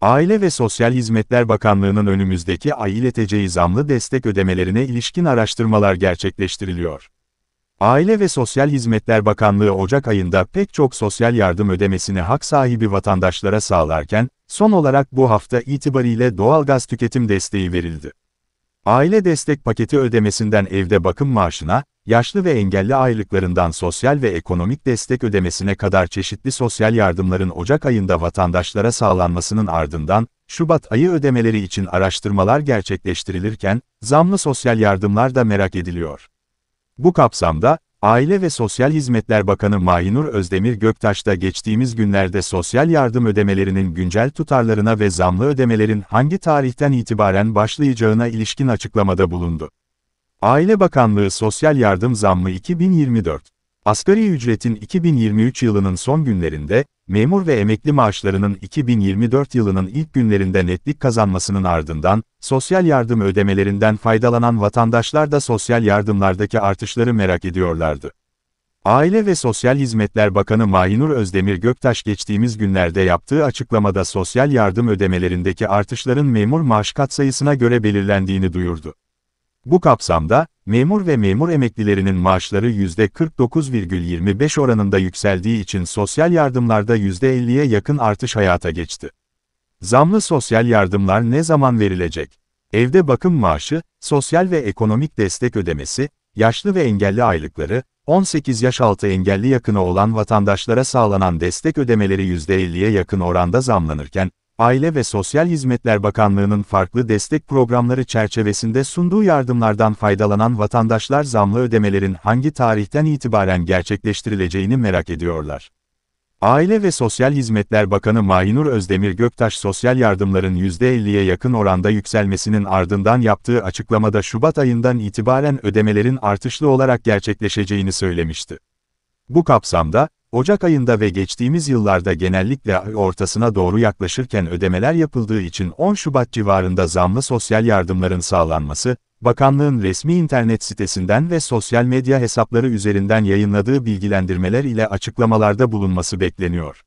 Aile ve Sosyal Hizmetler Bakanlığı'nın önümüzdeki ay ileteceği zamlı destek ödemelerine ilişkin araştırmalar gerçekleştiriliyor. Aile ve Sosyal Hizmetler Bakanlığı Ocak ayında pek çok sosyal yardım ödemesini hak sahibi vatandaşlara sağlarken, son olarak bu hafta itibariyle doğalgaz tüketim desteği verildi. Aile destek paketi ödemesinden evde bakım maaşına, yaşlı ve engelli aylıklarından sosyal ve ekonomik destek ödemesine kadar çeşitli sosyal yardımların Ocak ayında vatandaşlara sağlanmasının ardından, Şubat ayı ödemeleri için araştırmalar gerçekleştirilirken, zamlı sosyal yardımlar da merak ediliyor. Bu kapsamda, Aile ve Sosyal Hizmetler Bakanı Mahinur Özdemir Göktaş da geçtiğimiz günlerde sosyal yardım ödemelerinin güncel tutarlarına ve zamlı ödemelerin hangi tarihten itibaren başlayacağına ilişkin açıklamada bulundu. Aile Bakanlığı Sosyal Yardım Zammı 2024 Asgari ücretin 2023 yılının son günlerinde, memur ve emekli maaşlarının 2024 yılının ilk günlerinde netlik kazanmasının ardından, sosyal yardım ödemelerinden faydalanan vatandaşlar da sosyal yardımlardaki artışları merak ediyorlardı. Aile ve Sosyal Hizmetler Bakanı Mahinur Özdemir Göktaş geçtiğimiz günlerde yaptığı açıklamada sosyal yardım ödemelerindeki artışların memur maaş katsayısına göre belirlendiğini duyurdu. Bu kapsamda, memur ve memur emeklilerinin maaşları %49,25 oranında yükseldiği için sosyal yardımlarda %50'ye yakın artış hayata geçti. Zamlı sosyal yardımlar ne zaman verilecek? Evde bakım maaşı, sosyal ve ekonomik destek ödemesi, yaşlı ve engelli aylıkları, 18 yaş altı engelli yakını olan vatandaşlara sağlanan destek ödemeleri %50'ye yakın oranda zamlanırken, Aile ve Sosyal Hizmetler Bakanlığı'nın farklı destek programları çerçevesinde sunduğu yardımlardan faydalanan vatandaşlar zamlı ödemelerin hangi tarihten itibaren gerçekleştirileceğini merak ediyorlar. Aile ve Sosyal Hizmetler Bakanı Mahinur Özdemir Göktaş sosyal yardımların %50'ye yakın oranda yükselmesinin ardından yaptığı açıklamada Şubat ayından itibaren ödemelerin artışlı olarak gerçekleşeceğini söylemişti. Bu kapsamda, Ocak ayında ve geçtiğimiz yıllarda genellikle ay ortasına doğru yaklaşırken ödemeler yapıldığı için 10 Şubat civarında zamlı sosyal yardımların sağlanması, bakanlığın resmi internet sitesinden ve sosyal medya hesapları üzerinden yayınladığı bilgilendirmeler ile açıklamalarda bulunması bekleniyor.